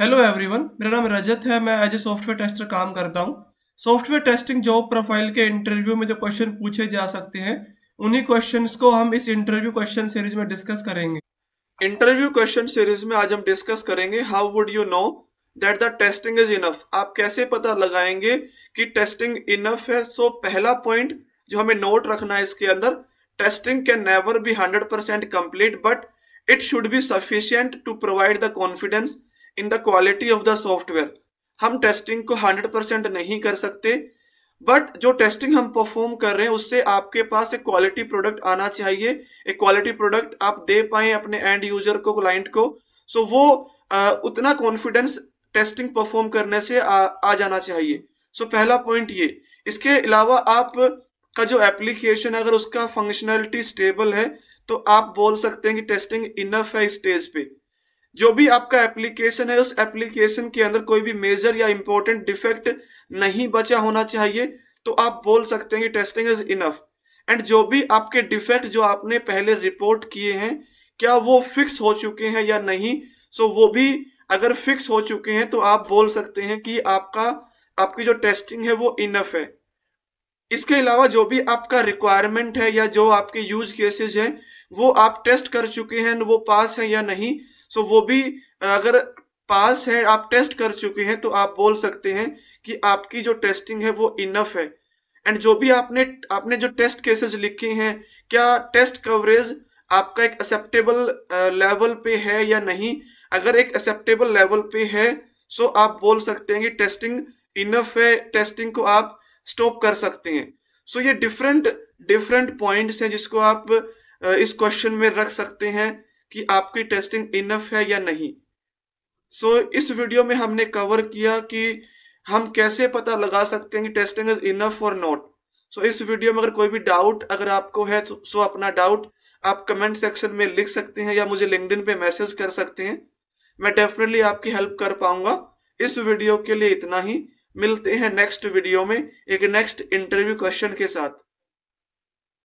hello everyone मेरा नाम रजत है मैं एज ए सॉफ्टवेयर टेस्टर काम करता हूँ सॉफ्टवेयर टेस्टिंग जॉब प्रोफाइल के इंटरव्यू में जो क्वेश्चन पूछे जा सकते हैं उन्हीं क्वेश्चंस को हम इस इंटरव्यू क्वेश्चन सीरीज में डिस्कस करेंगे इंटरव्यू क्वेश्चन सीरीज में आज हम डिस्कस करेंगे how would you know that the testing is enough आप कैसे पता लगाएंगे कि टेस्टिंग इनफ है सो so, पहला पॉइंट जो हमें नोट रखना है इसके अंदर testing can never be hundred percent complete but it should be sufficient to provide the confidence in the quality of the software हम टेस्टिंग को 100% नहीं कर सकते बट जो टेस्टिंग हम परफॉर्म कर रहे हैं उससे आपके पास एक क्वालिटी प्रोडक्ट आना चाहिए एक क्वालिटी प्रोडक्ट आप दे पाए अपने एंड यूजर को क्लाइंट को सो वो आ, उतना कॉन्फिडेंस टेस्टिंग परफॉर्म करने से आ, आ जाना चाहिए सो so पहला पॉइंट ये इसके अलावा आप का जो एप्लीकेशन अगर उसका फंक्शनैलिटी स्टेबल है तो आप बोल सकते हैं कि टेस्टिंग इनफ है स्टेज पे जो भी आपका एप्लीकेशन है उस एप्लीकेशन के अंदर कोई भी मेजर या इंपॉर्टेंट डिफेक्ट नहीं बचा होना चाहिए तो आप बोल सकते हैं कि टेस्टिंग इज इनफ एंड जो भी आपके डिफेक्ट जो आपने पहले रिपोर्ट किए हैं क्या वो फिक्स हो चुके हैं या नहीं सो so, वो भी अगर फिक्स हो चुके हैं तो आप बोल सकते हैं कि आपका आपकी जो टेस्टिंग है वो इनफ है इसके अलावा जो भी आपका रिक्वायरमेंट है या जो आपके यूज केसेस है वो आप टेस्ट कर चुके हैं वो पास है या नहीं सो वो भी अगर पास है आप टेस्ट कर चुके हैं तो आप बोल सकते हैं कि आपकी जो टेस्टिंग है वो इनफ है एंड जो भी आपने आपने जो टेस्ट केसेस लिखे हैं क्या टेस्ट कवरेज आपका एक एक्सेप्टेबल लेवल पे है या नहीं अगर एक एक्सेप्टेबल लेवल पे है सो आप बोल सकते हैं कि टेस्टिंग इनफ है टेस्टिंग को आप स्टॉप कर सकते हैं सो so ये डिफरेंट डिफरेंट पॉइंट्स हैं जिसको आप इस क्वेश्चन में रख सकते हैं कि आपकी टेस्टिंग इनफ है या नहीं सो so, इस वीडियो में हमने कवर किया कि हम कैसे पता लगा सकते हैं कि टेस्टिंग इज इनफ और नॉट सो इस वीडियो में अगर कोई भी डाउट अगर आपको है तो सो अपना डाउट आप कमेंट सेक्शन में लिख सकते हैं या मुझे लिंकडिन पे मैसेज कर सकते हैं मैं डेफिनेटली आपकी हेल्प कर पाऊंगा इस वीडियो के लिए इतना ही मिलते हैं नेक्स्ट वीडियो में एक नेक्स्ट इंटरव्यू क्वेश्चन के साथ